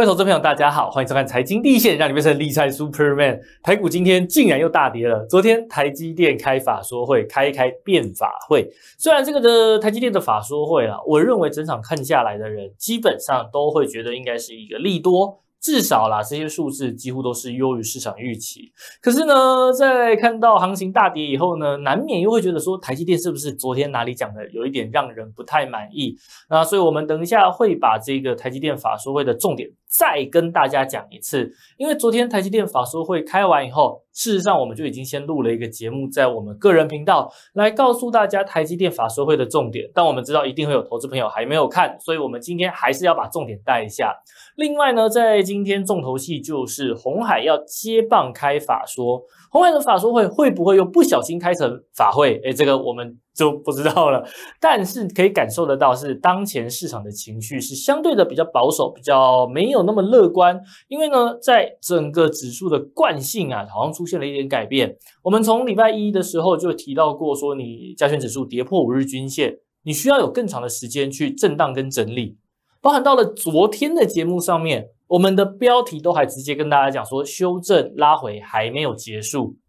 位投资朋友，大家好，欢迎收看《财经第一线》，让你变成理财 Superman。台股今天竟然又大跌了。昨天台积电开法说会，开开变法会。虽然这个的台积电的法说会啊，我认为整场看下来的人，基本上都会觉得应该是一个利多。至少啦，这些数字几乎都是优于市场预期。可是呢，在看到行情大跌以后呢，难免又会觉得说，台积电是不是昨天哪里讲的有一点让人不太满意？那所以我们等一下会把这个台积电法说会的重点。再跟大家讲一次，因为昨天台积电法说会开完以后，事实上我们就已经先录了一个节目，在我们个人频道来告诉大家台积电法说会的重点。但我们知道一定会有投资朋友还没有看，所以我们今天还是要把重点带一下。另外呢，在今天重头戏就是红海要接棒开法说，红海的法说会会不会又不小心开成法会？诶，这个我们。就不知道了，但是可以感受得到，是当前市场的情绪是相对的比较保守，比较没有那么乐观。因为呢，在整个指数的惯性啊，好像出现了一点改变。我们从礼拜一的时候就提到过，说你加权指数跌破五日均线，你需要有更长的时间去震荡跟整理。包含到了昨天的节目上面，我们的标题都还直接跟大家讲说，修正拉回还没有结束。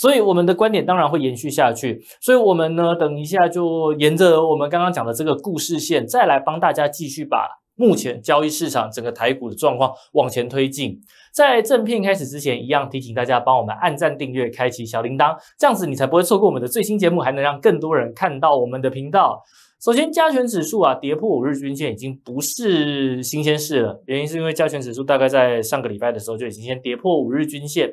所以我们的观点当然会延续下去。所以我们呢，等一下就沿着我们刚刚讲的这个故事线，再来帮大家继续把目前交易市场整个台股的状况往前推进。在正片开始之前，一样提醒大家帮我们按赞、订阅、开启小铃铛，这样子你才不会错过我们的最新节目，还能让更多人看到我们的频道。首先，加权指数啊，跌破五日均线已经不是新鲜事了。原因是因为加权指数大概在上个礼拜的时候就已经先跌破五日均线。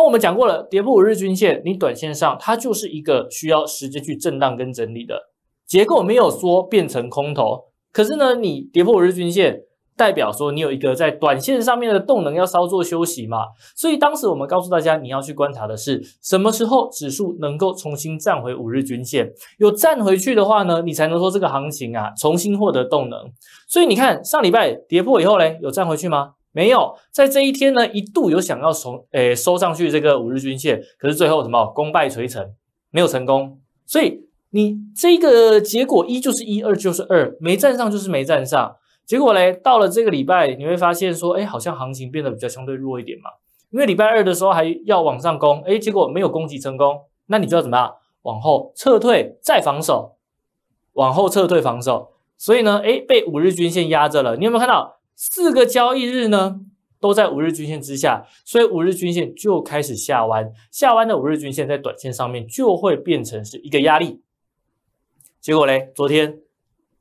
那我们讲过了，跌破五日均线，你短线上它就是一个需要时间去震荡跟整理的结构。没有说变成空头，可是呢，你跌破五日均线，代表说你有一个在短线上面的动能要稍作休息嘛。所以当时我们告诉大家，你要去观察的是什么时候指数能够重新站回五日均线。有站回去的话呢，你才能说这个行情啊重新获得动能。所以你看上礼拜跌破以后呢，有站回去吗？没有在这一天呢，一度有想要从诶收上去这个五日均线，可是最后什么功败垂成，没有成功。所以你这个结果一就是一，二就是二，没站上就是没站上。结果嘞，到了这个礼拜，你会发现说，哎，好像行情变得比较相对弱一点嘛，因为礼拜二的时候还要往上攻，哎，结果没有攻击成功，那你就要怎么样？往后撤退，再防守，往后撤退防守。所以呢，哎，被五日均线压着了，你有没有看到？四个交易日呢，都在五日均线之下，所以五日均线就开始下弯，下弯的五日均线在短线上面就会变成是一个压力。结果嘞，昨天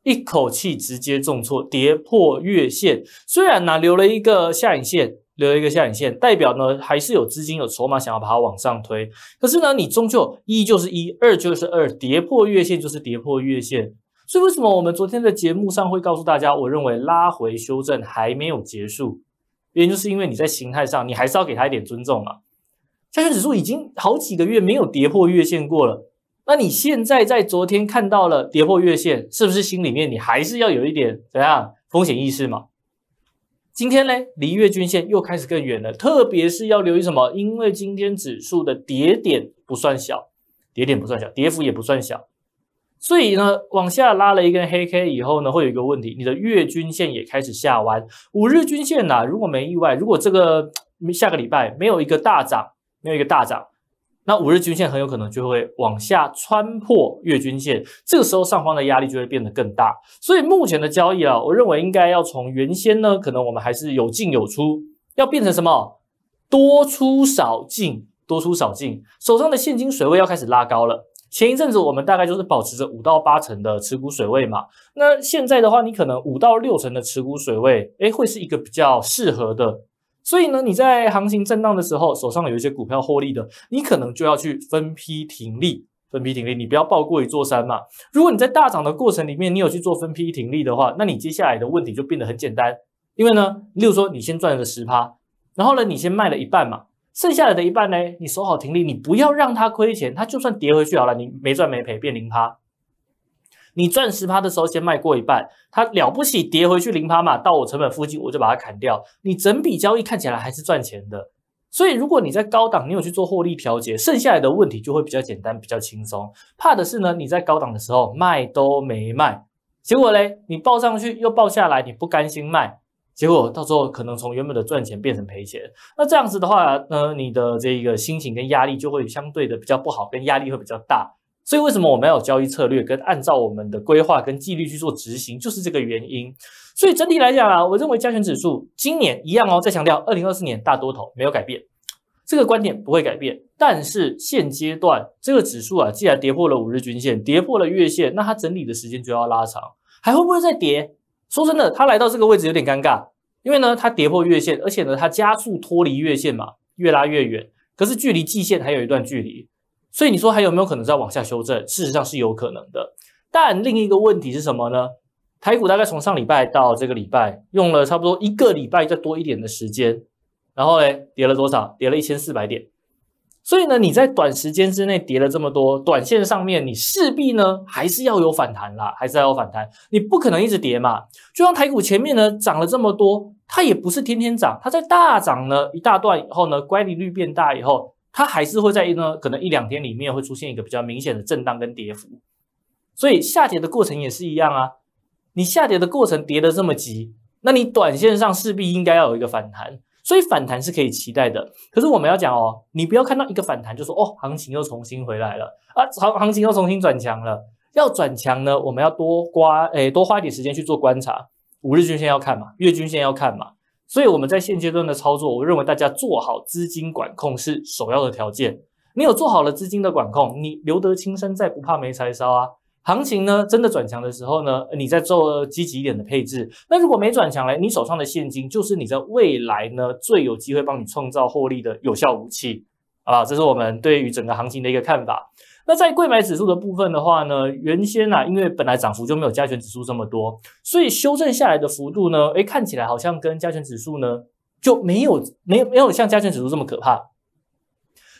一口气直接重挫，跌破月线。虽然呢留了一个下影线，留一个下影线，代表呢还是有资金有筹码想要把它往上推。可是呢，你终究一就是一，二就是二，跌破月线就是跌破月线。所以为什么我们昨天的节目上会告诉大家，我认为拉回修正还没有结束，原因就是因为你在形态上你还是要给他一点尊重嘛。证券指数已经好几个月没有跌破月线过了，那你现在在昨天看到了跌破月线，是不是心里面你还是要有一点怎样风险意识嘛？今天呢离月均线又开始更远了，特别是要留意什么？因为今天指数的跌点不算小，跌点不算小，跌幅也不算小。所以呢，往下拉了一根黑 K 以后呢，会有一个问题，你的月均线也开始下弯，五日均线呐，如果没意外，如果这个下个礼拜没有一个大涨，没有一个大涨，那五日均线很有可能就会往下穿破月均线，这个时候上方的压力就会变得更大。所以目前的交易啊，我认为应该要从原先呢，可能我们还是有进有出，要变成什么多出少进，多出少进，手上的现金水位要开始拉高了。前一阵子我们大概就是保持着五到八成的持股水位嘛，那现在的话，你可能五到六成的持股水位，哎，会是一个比较适合的。所以呢，你在行情震荡的时候，手上有一些股票获利的，你可能就要去分批停利，分批停利，你不要爆过一座山嘛。如果你在大涨的过程里面，你有去做分批停利的话，那你接下来的问题就变得很简单，因为呢，例如说你先赚了十趴，然后呢，你先卖了一半嘛。剩下来的一半呢，你守好停利，你不要让它亏钱，它就算跌回去好了，你没赚没赔变零趴。你赚十趴的时候先卖过一半，它了不起跌回去零趴嘛，到我成本附近我就把它砍掉。你整笔交易看起来还是赚钱的。所以如果你在高档，你有去做获利调节，剩下来的问题就会比较简单，比较轻松。怕的是呢，你在高档的时候卖都没卖，结果嘞，你报上去又报下来，你不甘心卖。结果到时候可能从原本的赚钱变成赔钱，那这样子的话呢，你的这个心情跟压力就会相对的比较不好，跟压力会比较大。所以为什么我们要有交易策略跟按照我们的规划跟纪律去做执行，就是这个原因。所以整体来讲啊，我认为加权指数今年一样哦，再强调，二零二四年大多头没有改变，这个观点不会改变。但是现阶段这个指数啊，既然跌破了五日均线，跌破了月线，那它整理的时间就要拉长，还会不会再跌？说真的，他来到这个位置有点尴尬，因为呢，它跌破月线，而且呢，它加速脱离月线嘛，越拉越远。可是距离季线还有一段距离，所以你说还有没有可能再往下修正？事实上是有可能的。但另一个问题是什么呢？台股大概从上礼拜到这个礼拜，用了差不多一个礼拜再多一点的时间，然后嘞跌了多少？跌了一千四百点。所以呢，你在短时间之内跌了这么多，短线上面你势必呢还是要有反弹啦，还是要有反弹，你不可能一直跌嘛。就像台股前面呢涨了这么多，它也不是天天涨，它在大涨呢一大段以后呢，乖离率变大以后，它还是会在一呢可能一两天里面会出现一个比较明显的震荡跟跌幅。所以下跌的过程也是一样啊，你下跌的过程跌得这么急，那你短线上势必应该要有一个反弹。所以反弹是可以期待的，可是我们要讲哦，你不要看到一个反弹就说哦，行情又重新回来了啊，行行情又重新转强了。要转强呢，我们要多刮，诶，多花一点时间去做观察，五日均线要看嘛，月均线要看嘛。所以我们在现阶段的操作，我认为大家做好资金管控是首要的条件。你有做好了资金的管控，你留得青山在，不怕没柴烧啊。行情呢，真的转强的时候呢，你在做积极一点的配置。那如果没转强嘞，你手上的现金就是你在未来呢最有机会帮你创造获利的有效武器啊。这是我们对于整个行情的一个看法。那在贵买指数的部分的话呢，原先啊，因为本来涨幅就没有加权指数这么多，所以修正下来的幅度呢，哎，看起来好像跟加权指数呢就没有没没有像加权指数这么可怕。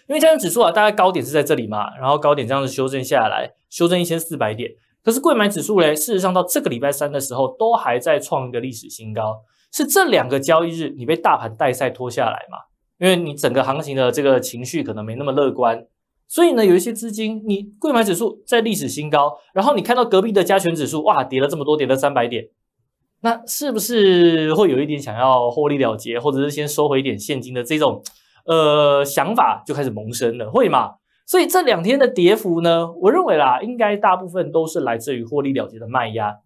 因为加权指数啊，大概高点是在这里嘛，然后高点这样子修正下来。修正一千四百点，可是贵买指数嘞，事实上到这个礼拜三的时候，都还在创一个历史新高。是这两个交易日你被大盘带赛拖下来嘛？因为你整个行情的这个情绪可能没那么乐观，所以呢，有一些资金，你贵买指数在历史新高，然后你看到隔壁的加权指数哇，跌了这么多，跌了三百点，那是不是会有一点想要获利了结，或者是先收回一点现金的这种呃想法就开始萌生了？会吗？所以这两天的跌幅呢，我认为啦，应该大部分都是来自于获利了结的卖压，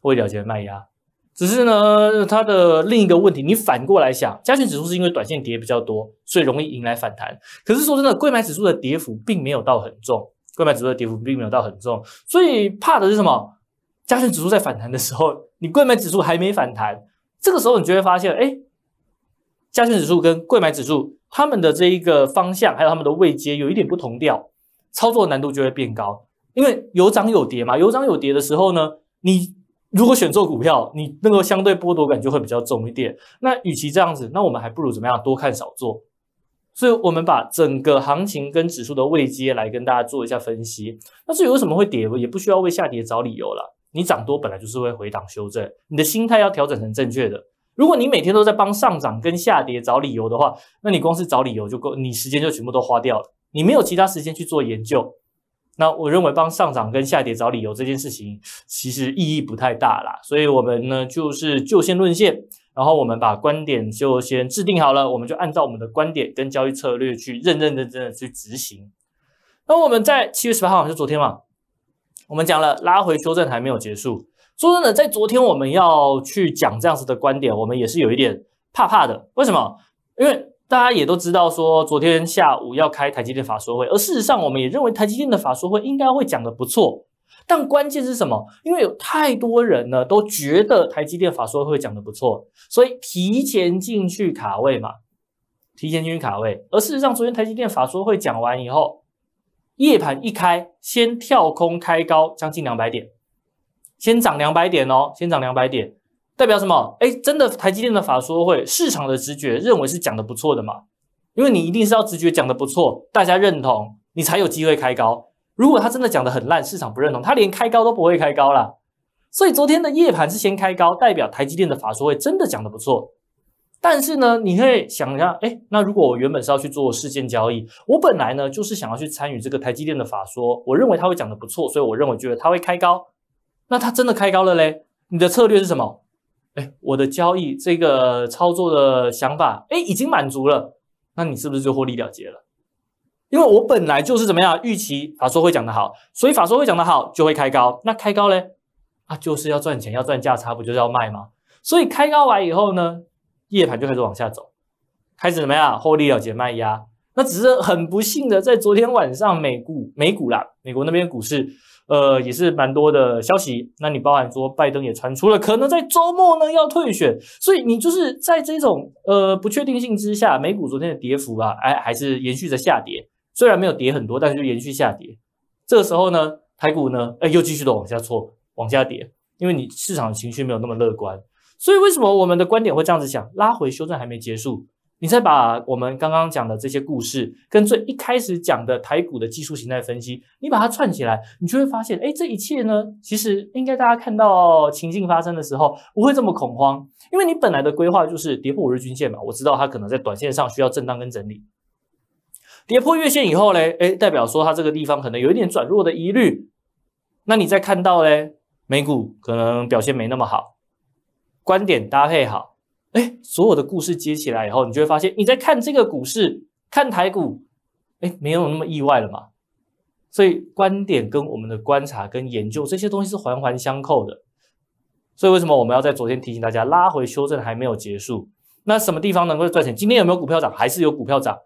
获利了结卖压。只是呢，它的另一个问题，你反过来想，加权指数是因为短线跌比较多，所以容易迎来反弹。可是说真的，购买指数的跌幅并没有到很重，购买指数的跌幅并没有到很重。所以怕的是什么？加权指数在反弹的时候，你购买指数还没反弹，这个时候你就会发现，哎。加权指数跟贵买指数，他们的这一个方向还有他们的位阶有一点不同调，操作难度就会变高。因为有涨有跌嘛，有涨有跌的时候呢，你如果选错股票，你那个相对剥夺感就会比较重一点。那与其这样子，那我们还不如怎么样？多看少做。所以，我们把整个行情跟指数的位阶来跟大家做一下分析。那至于为什么会跌，也不需要为下跌找理由了。你涨多本来就是会回档修正，你的心态要调整成正确的。如果你每天都在帮上涨跟下跌找理由的话，那你光是找理由就够，你时间就全部都花掉了，你没有其他时间去做研究。那我认为帮上涨跟下跌找理由这件事情其实意义不太大啦。所以，我们呢就是就线论线，然后我们把观点就先制定好了，我们就按照我们的观点跟交易策略去认认真真的去执行。那我们在七月十八号，就昨天嘛，我们讲了拉回修正还没有结束。说真的，在昨天我们要去讲这样子的观点，我们也是有一点怕怕的。为什么？因为大家也都知道，说昨天下午要开台积电法说会，而事实上我们也认为台积电的法说会应该会讲的不错。但关键是什么？因为有太多人呢，都觉得台积电法说会讲的不错，所以提前进去卡位嘛，提前进去卡位。而事实上，昨天台积电法说会讲完以后，夜盘一开先跳空开高，将近两百点。先涨两百点哦，先涨两百点，代表什么？哎，真的台积电的法说会，市场的直觉认为是讲的不错的嘛？因为你一定是要直觉讲的不错，大家认同，你才有机会开高。如果他真的讲的很烂，市场不认同，他连开高都不会开高了。所以昨天的夜盘是先开高，代表台积电的法说会真的讲的不错。但是呢，你会想一下，哎，那如果我原本是要去做事件交易，我本来呢就是想要去参与这个台积电的法说，我认为他会讲的不错，所以我认为觉得他会开高。那它真的开高了嘞？你的策略是什么？哎，我的交易这个操作的想法，哎，已经满足了。那你是不是就获利了结了？因为我本来就是怎么样预期法说会讲得好，所以法说会讲得好就会开高。那开高嘞，它就是要赚钱，要赚价差，不就是要卖吗？所以开高完以后呢，夜盘就开始往下走，开始怎么样获利了结卖压。那只是很不幸的，在昨天晚上美股美股啦，美国那边股市。呃，也是蛮多的消息。那你包含说，拜登也传出了可能在周末呢要退选，所以你就是在这种呃不确定性之下，美股昨天的跌幅啊，哎还是延续着下跌，虽然没有跌很多，但是就延续下跌。这个时候呢，台股呢，哎又继续的往下挫，往下跌，因为你市场情绪没有那么乐观。所以为什么我们的观点会这样子想？拉回修正还没结束。你再把我们刚刚讲的这些故事，跟最一开始讲的台股的技术形态分析，你把它串起来，你就会发现，哎，这一切呢，其实应该大家看到情境发生的时候，不会这么恐慌，因为你本来的规划就是跌破五日均线嘛。我知道它可能在短线上需要震荡跟整理，跌破月线以后嘞，哎，代表说它这个地方可能有一点转弱的疑虑。那你再看到嘞，美股可能表现没那么好，观点搭配好。哎，所有的故事接起来以后，你就会发现你在看这个股市，看台股，哎，没有那么意外了嘛。所以观点跟我们的观察跟研究这些东西是环环相扣的。所以为什么我们要在昨天提醒大家拉回修正还没有结束？那什么地方能够赚钱？今天有没有股票涨？还是有股票涨。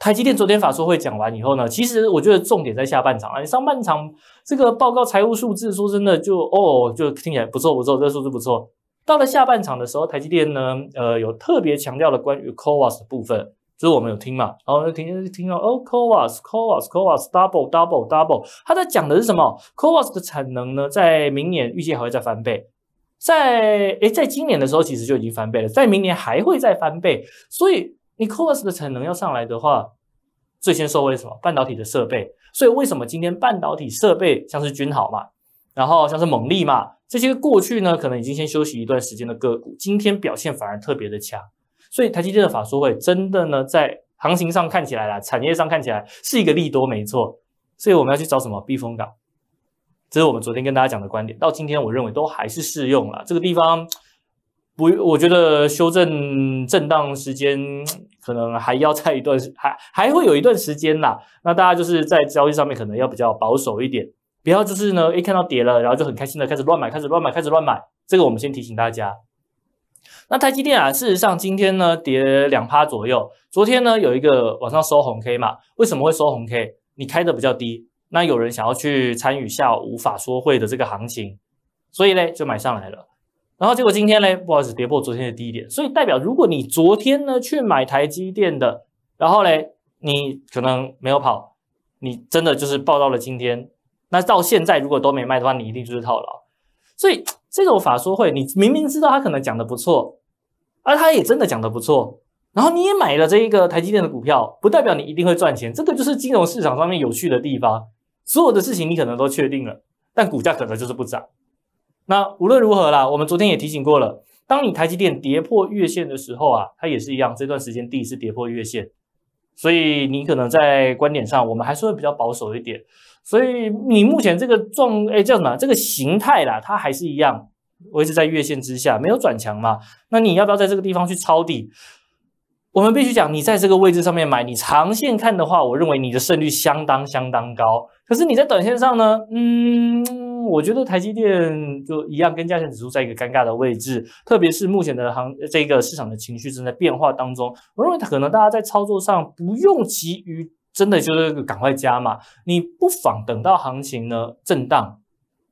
台积电昨天法说会讲完以后呢，其实我觉得重点在下半场啊。你上半场这个报告财务数字，说真的就哦，就听起来不错不错，这数字不错。到了下半场的时候，台积电呢，呃，有特别强调了关于 CoWAS 的部分，就是我们有听嘛，然后听听到哦，CoWAS，CoWAS，CoWAS，Double，Double，Double，他在讲的是什么？CoWAS 的产能呢，在明年预计还会再翻倍，在诶，在今年的时候其实就已经翻倍了，在明年还会再翻倍，所以你 c o a s 的产能要上来的话，最先受惠什么？半导体的设备，所以为什么今天半导体设备像是均好嘛？然后像是猛力嘛，这些过去呢可能已经先休息一段时间的个股，今天表现反而特别的强。所以台积电的法说会真的呢，在行情上看起来啦，产业上看起来是一个利多，没错。所以我们要去找什么避风港？这是我们昨天跟大家讲的观点，到今天我认为都还是适用了。这个地方不，我觉得修正震荡时间可能还要在一段，还还会有一段时间啦。那大家就是在交易上面可能要比较保守一点。不要就是呢，一看到跌了，然后就很开心的开始乱买，开始乱买，开始乱买。这个我们先提醒大家。那台积电啊，事实上今天呢跌两趴左右。昨天呢有一个晚上收红 K 嘛？为什么会收红 K？你开的比较低，那有人想要去参与下午无法说会的这个行情，所以嘞，就买上来了。然后结果今天嘞，不好意思，跌破昨天的低点。所以代表，如果你昨天呢去买台积电的，然后嘞，你可能没有跑，你真的就是报到了今天。那到现在如果都没卖的话，你一定就是套牢。所以这种法说会，你明明知道他可能讲的不错，而他也真的讲的不错，然后你也买了这一个台积电的股票，不代表你一定会赚钱。这个就是金融市场上面有趣的地方。所有的事情你可能都确定了，但股价可能就是不涨。那无论如何啦，我们昨天也提醒过了，当你台积电跌破月线的时候啊，它也是一样，这段时间第一次跌破月线，所以你可能在观点上，我们还是会比较保守一点。所以你目前这个状，哎，叫什么？这个形态啦，它还是一样，维持在月线之下，没有转强嘛？那你要不要在这个地方去抄底？我们必须讲，你在这个位置上面买，你长线看的话，我认为你的胜率相当相当高。可是你在短线上呢？嗯，我觉得台积电就一样，跟价钱指数在一个尴尬的位置。特别是目前的行，这个市场的情绪正在变化当中。我认为可能大家在操作上不用急于。真的就是赶快加嘛！你不妨等到行情呢震荡、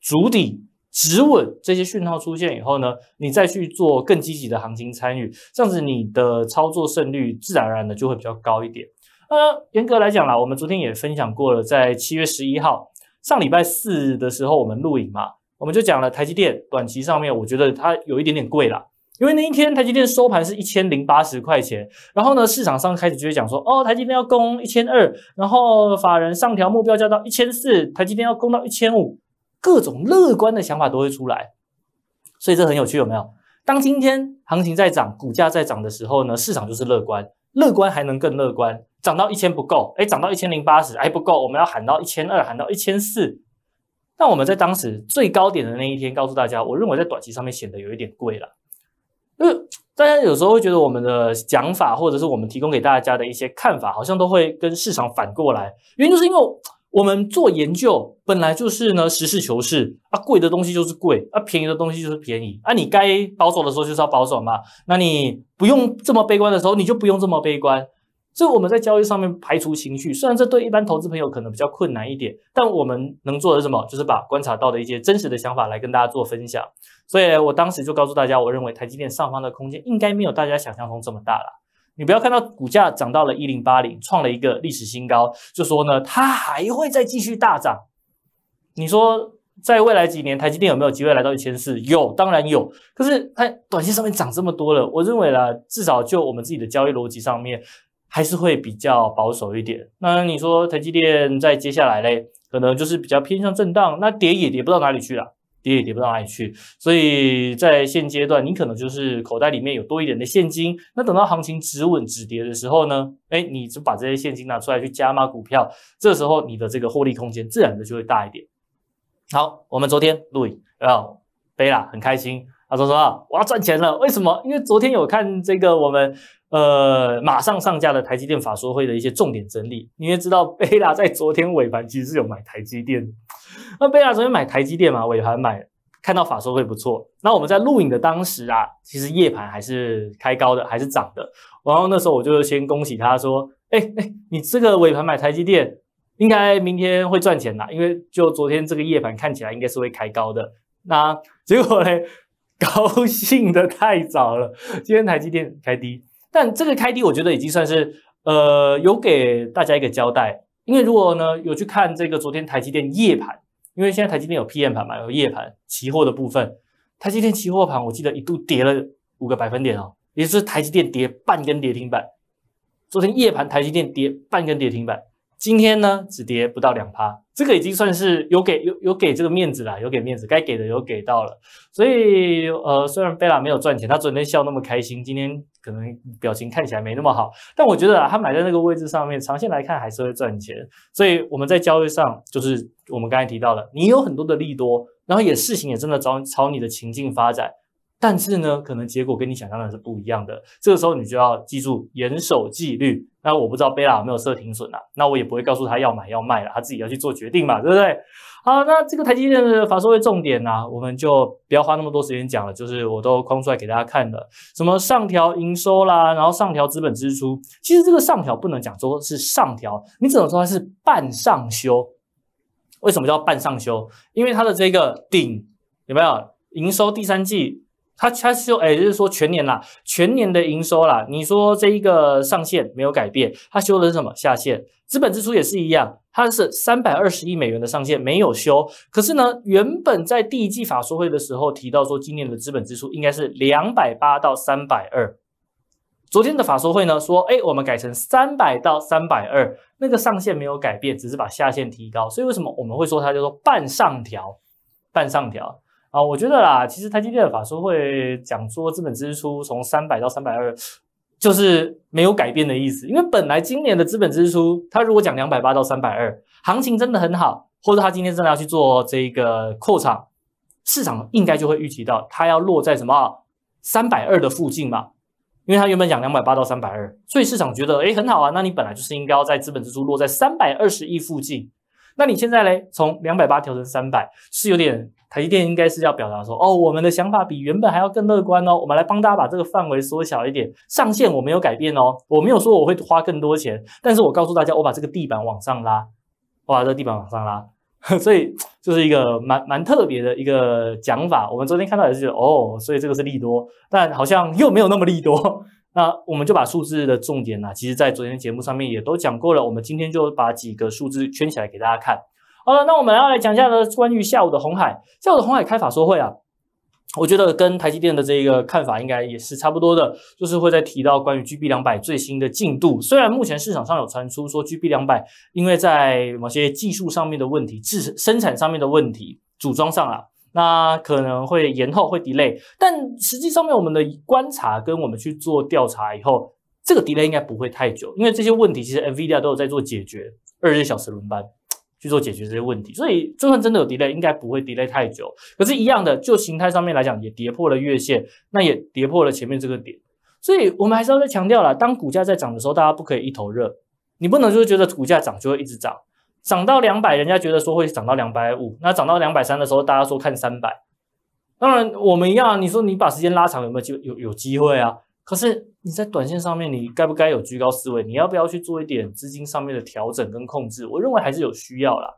筑底、止稳这些讯号出现以后呢，你再去做更积极的行情参与，这样子你的操作胜率自然而然的就会比较高一点。呃，严格来讲啦，我们昨天也分享过了，在七月十一号上礼拜四的时候，我们录影嘛，我们就讲了台积电短期上面，我觉得它有一点点贵了。因为那一天台积电收盘是一千零八十块钱，然后呢市场上开始就会讲说，哦台积电要攻一千二，然后法人上调目标价到一千四，台积电要攻到一千五，各种乐观的想法都会出来，所以这很有趣，有没有？当今天行情在涨，股价在涨的时候呢，市场就是乐观，乐观还能更乐观，涨到一千不够，哎，涨到一千零八十还不够，我们要喊到一千二，喊到一千四，那我们在当时最高点的那一天告诉大家，我认为在短期上面显得有一点贵了。因为大家有时候会觉得我们的讲法，或者是我们提供给大家的一些看法，好像都会跟市场反过来。原因就是因为我们做研究，本来就是呢实事求是啊，贵的东西就是贵啊，便宜的东西就是便宜啊。你该保守的时候就是要保守嘛，那你不用这么悲观的时候，你就不用这么悲观。所以我们在交易上面排除情绪，虽然这对一般投资朋友可能比较困难一点，但我们能做的是什么？就是把观察到的一些真实的想法来跟大家做分享。所以我当时就告诉大家，我认为台积电上方的空间应该没有大家想象中这么大了。你不要看到股价涨到了一零八零，创了一个历史新高，就说呢它还会再继续大涨。你说在未来几年台积电有没有机会来到一千四？有，当然有。可是它短线上面涨这么多了，我认为啦，至少就我们自己的交易逻辑上面。还是会比较保守一点。那你说台积电在接下来嘞，可能就是比较偏向震荡，那跌也跌不到哪里去啦，跌也跌不到哪里去。所以在现阶段，你可能就是口袋里面有多一点的现金。那等到行情止稳止跌的时候呢，哎，你就把这些现金拿出来去加码股票，这时候你的这个获利空间自然的就会大一点。好，我们昨天录影，然后贝拉很开心，他说说我要赚钱了？为什么？因为昨天有看这个我们。呃，马上上架的台积电法说会的一些重点整理。你也知道，贝拉在昨天尾盘其实有买台积电。那贝拉昨天买台积电嘛，尾盘买，看到法说会不错。那我们在录影的当时啊，其实夜盘还是开高的，还是涨的。然后那时候我就先恭喜他说，哎哎，你这个尾盘买台积电，应该明天会赚钱啦，因为就昨天这个夜盘看起来应该是会开高的。那结果呢？高兴的太早了，今天台积电开低。但这个开低，我觉得已经算是，呃，有给大家一个交代。因为如果呢，有去看这个昨天台积电夜盘，因为现在台积电有 PM 盘嘛，有夜盘期货的部分。台积电期货盘，我记得一度跌了五个百分点哦，也就是台积电跌半根跌停板。昨天夜盘台积电跌半根跌停板，今天呢只跌不到两趴。这个已经算是有给有有给这个面子了，有给面子，该给的有给到了。所以，呃，虽然贝拉没有赚钱，他昨天笑那么开心，今天可能表情看起来没那么好，但我觉得他买在那个位置上面，长线来看还是会赚钱。所以我们在交易上，就是我们刚才提到了，你有很多的利多，然后也事情也真的朝朝你的情境发展。但是呢，可能结果跟你想象的是不一样的。这个时候你就要记住严守纪律。那我不知道贝拉有没有设停损啊？那我也不会告诉他要买要卖了，他自己要去做决定嘛，对不对？好，那这个台积电的法说会重点呢，我们就不要花那么多时间讲了，就是我都框出来给大家看的，什么上调营收啦，然后上调资本支出。其实这个上调不能讲说是上调，你只能说它是半上修。为什么叫半上修？因为它的这个顶有没有营收第三季？它它修哎，就是说全年啦，全年的营收啦，你说这一个上限没有改变，它修的是什么下限？资本支出也是一样，它是三百二十亿美元的上限没有修，可是呢，原本在第一季法说会的时候提到说，今年的资本支出应该是两百八到三百二，昨天的法说会呢说，哎，我们改成三百到三百二，那个上限没有改变，只是把下限提高，所以为什么我们会说它叫做半上调，半上调？啊，我觉得啦，其实台积电的法说会讲说资本支出从三百到三百二，就是没有改变的意思。因为本来今年的资本支出，他如果讲两百八到三百二，行情真的很好，或者他今天真的要去做这个扩厂，市场应该就会预期到它要落在什么三百二的附近嘛。因为他原本讲两百八到三百二，所以市场觉得哎很好啊，那你本来就是应该要在资本支出落在三百二十亿附近，那你现在呢从两百八调成三百，是有点。台积电应该是要表达说，哦，我们的想法比原本还要更乐观哦，我们来帮大家把这个范围缩小一点，上限我没有改变哦，我没有说我会花更多钱，但是我告诉大家，我把这个地板往上拉，我把这地板往上拉，所以就是一个蛮蛮特别的一个讲法。我们昨天看到也是哦，所以这个是利多，但好像又没有那么利多。那我们就把数字的重点呢，其实在昨天节目上面也都讲过了，我们今天就把几个数字圈起来给大家看。好了，那我们要来讲一下呢，关于下午的红海。下午的红海开法说会啊，我觉得跟台积电的这个看法应该也是差不多的，就是会在提到关于 G B 两百最新的进度。虽然目前市场上有传出说 G B 两百因为在某些技术上面的问题、制生产上面的问题、组装上啊。那可能会延后会 delay，但实际上面我们的观察跟我们去做调查以后，这个 delay 应该不会太久，因为这些问题其实 NVIDIA 都有在做解决，二十四小时轮班。去做解决这些问题，所以就算真的有 delay，应该不会 delay 太久。可是，一样的，就形态上面来讲，也跌破了月线，那也跌破了前面这个点。所以我们还是要再强调了，当股价在涨的时候，大家不可以一头热，你不能就是觉得股价涨就会一直涨，涨到两百，人家觉得说会涨到两百五，那涨到两百三的时候，大家说看三百。当然，我们要你说你把时间拉长，有没有就有有机会啊？可是你在短线上面，你该不该有居高思维？你要不要去做一点资金上面的调整跟控制？我认为还是有需要啦。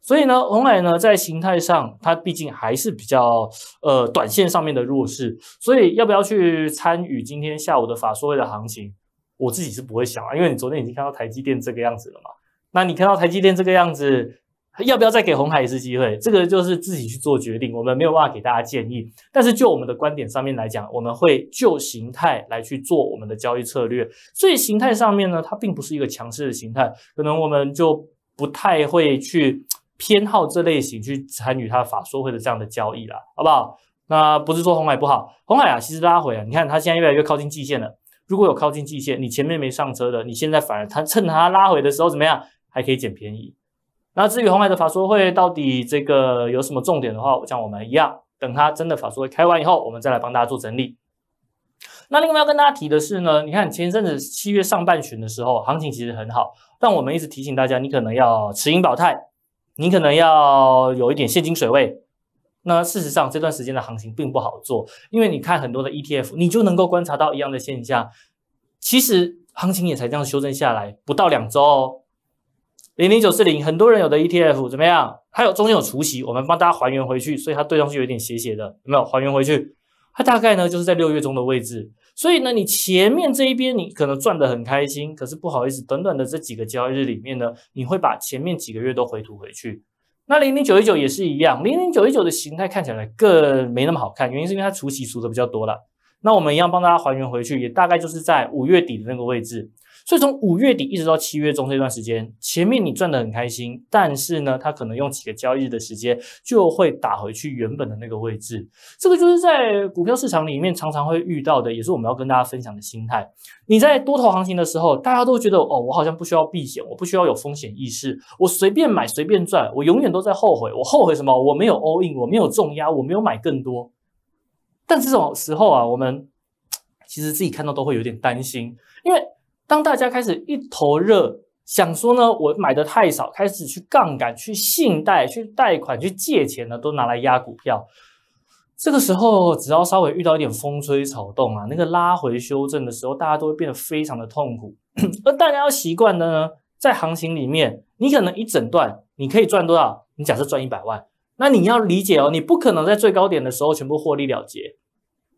所以呢，红矮呢在形态上，它毕竟还是比较呃短线上面的弱势，所以要不要去参与今天下午的法说会的行情？我自己是不会想啊，因为你昨天已经看到台积电这个样子了嘛。那你看到台积电这个样子？要不要再给红海一次机会？这个就是自己去做决定，我们没有办法给大家建议。但是就我们的观点上面来讲，我们会就形态来去做我们的交易策略。所以形态上面呢，它并不是一个强势的形态，可能我们就不太会去偏好这类型去参与它法说会的这样的交易啦，好不好？那不是说红海不好，红海啊，其实拉回啊，你看它现在越来越靠近季线了。如果有靠近季线，你前面没上车的，你现在反而它趁它拉回的时候怎么样，还可以捡便宜。那至于红海的法说会到底这个有什么重点的话，像我们一样，等它真的法说会开完以后，我们再来帮大家做整理。那另外要跟大家提的是呢，你看前阵子七月上半旬的时候，行情其实很好，但我们一直提醒大家，你可能要持盈保泰，你可能要有一点现金水位。那事实上这段时间的行情并不好做，因为你看很多的 ETF，你就能够观察到一样的现象。其实行情也才这样修正下来不到两周哦。零零九四零，很多人有的 ETF 怎么样？还有中间有除息，我们帮大家还原回去，所以它对上去有点斜斜的，有没有还原回去？它大概呢就是在六月中的位置。所以呢，你前面这一边你可能赚得很开心，可是不好意思，短短的这几个交易日里面呢，你会把前面几个月都回吐回去。那零零九一九也是一样，零零九一九的形态看起来更没那么好看，原因是因为它除息除的比较多了。那我们一样帮大家还原回去，也大概就是在五月底的那个位置。所以从五月底一直到七月中这段时间，前面你赚的很开心，但是呢，它可能用几个交易日的时间就会打回去原本的那个位置。这个就是在股票市场里面常常会遇到的，也是我们要跟大家分享的心态。你在多头行情的时候，大家都觉得哦，我好像不需要避险，我不需要有风险意识，我随便买随便赚，我永远都在后悔。我后悔什么？我没有 all in，我没有重压，我没有买更多。但这种时候啊，我们 其实自己看到都会有点担心，因为。当大家开始一头热，想说呢，我买的太少，开始去杠杆、去信贷、去贷款、去借钱呢，都拿来压股票。这个时候，只要稍微遇到一点风吹草动啊，那个拉回修正的时候，大家都会变得非常的痛苦。而大家要习惯的呢，在行情里面，你可能一整段你可以赚多少？你假设赚一百万，那你要理解哦，你不可能在最高点的时候全部获利了结。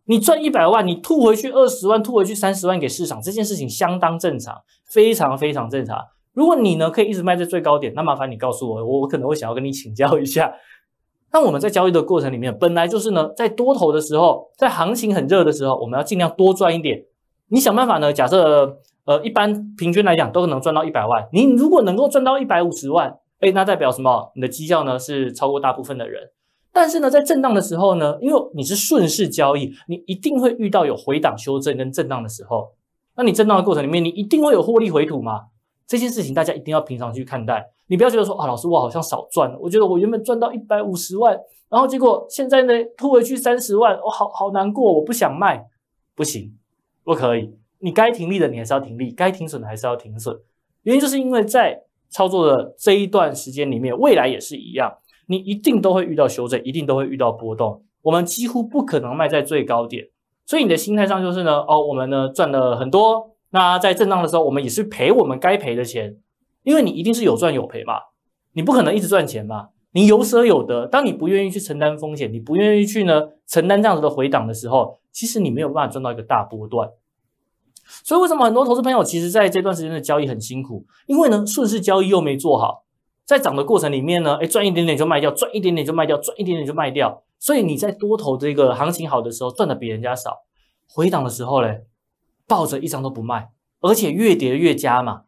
你赚一百万，你吐回去二十万，吐回去三十万给市场，这件事情相当正常，非常非常正常。如果你呢可以一直卖在最高点，那麻烦你告诉我，我我可能会想要跟你请教一下。那我们在交易的过程里面，本来就是呢在多头的时候，在行情很热的时候，我们要尽量多赚一点。你想办法呢，假设呃一般平均来讲都能赚到一百万，你如果能够赚到一百五十万，哎，那代表什么？你的绩效呢是超过大部分的人。但是呢，在震荡的时候呢，因为你是顺势交易，你一定会遇到有回档修正跟震荡的时候。那你震荡的过程里面，你一定会有获利回吐嘛？这些事情大家一定要平常去看待，你不要觉得说啊，老师我好像少赚了，我觉得我原本赚到一百五十万，然后结果现在呢吐回去三十万，我好好难过，我不想卖，不行，不可以，你该停利的你还是要停利，该停损的还是要停损。原因就是因为在操作的这一段时间里面，未来也是一样。你一定都会遇到修正，一定都会遇到波动。我们几乎不可能卖在最高点，所以你的心态上就是呢，哦，我们呢赚了很多。那在震荡的时候，我们也是赔我们该赔的钱，因为你一定是有赚有赔嘛，你不可能一直赚钱嘛，你有舍有得。当你不愿意去承担风险，你不愿意去呢承担这样子的回档的时候，其实你没有办法赚到一个大波段。所以为什么很多投资朋友其实在这段时间的交易很辛苦？因为呢顺势交易又没做好。在涨的过程里面呢，哎，赚一点点就卖掉，赚一点点就卖掉，赚一点点就卖掉，所以你在多头这个行情好的时候赚的比人家少，回档的时候嘞，抱着一张都不卖，而且越跌越加嘛，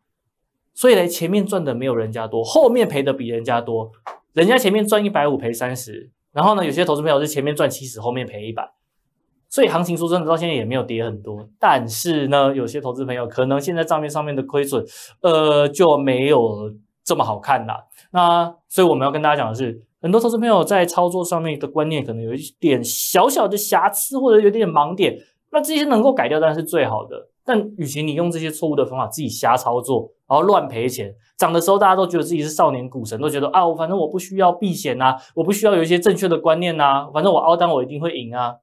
所以嘞前面赚的没有人家多，后面赔的比人家多，人家前面赚一百五赔三十，然后呢有些投资朋友是前面赚七十后面赔一百，所以行情说真的到现在也没有跌很多，但是呢有些投资朋友可能现在账面上面的亏损，呃就没有这么好看了。那所以我们要跟大家讲的是，很多投资朋友在操作上面的观念可能有一点小小的瑕疵或者有点盲点，那这些能够改掉当然是最好的。但与其你用这些错误的方法自己瞎操作，然后乱赔钱，涨的时候大家都觉得自己是少年股神，都觉得啊，反正我不需要避险呐，我不需要有一些正确的观念呐，反正我凹单我一定会赢啊。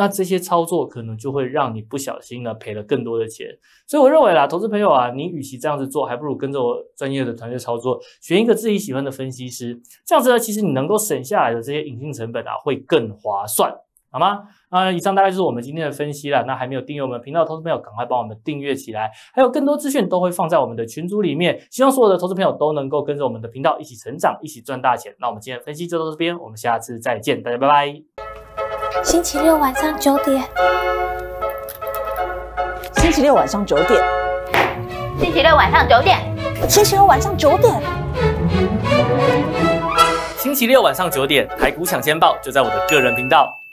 那这些操作可能就会让你不小心呢赔了更多的钱，所以我认为啦，投资朋友啊，你与其这样子做，还不如跟着我专业的团队操作，选一个自己喜欢的分析师，这样子呢，其实你能够省下来的这些隐性成本啊，会更划算，好吗？啊，以上大概就是我们今天的分析了。那还没有订阅我们频道投资朋友，赶快帮我们订阅起来。还有更多资讯都会放在我们的群组里面，希望所有的投资朋友都能够跟着我们的频道一起成长，一起赚大钱。那我们今天的分析就到这边，我们下次再见，大家拜拜。星期六晚上九点，星期六晚上九点，星期六晚上九点，星期六晚上九点，星期六晚上九点，排骨抢先报就在我的个人频道。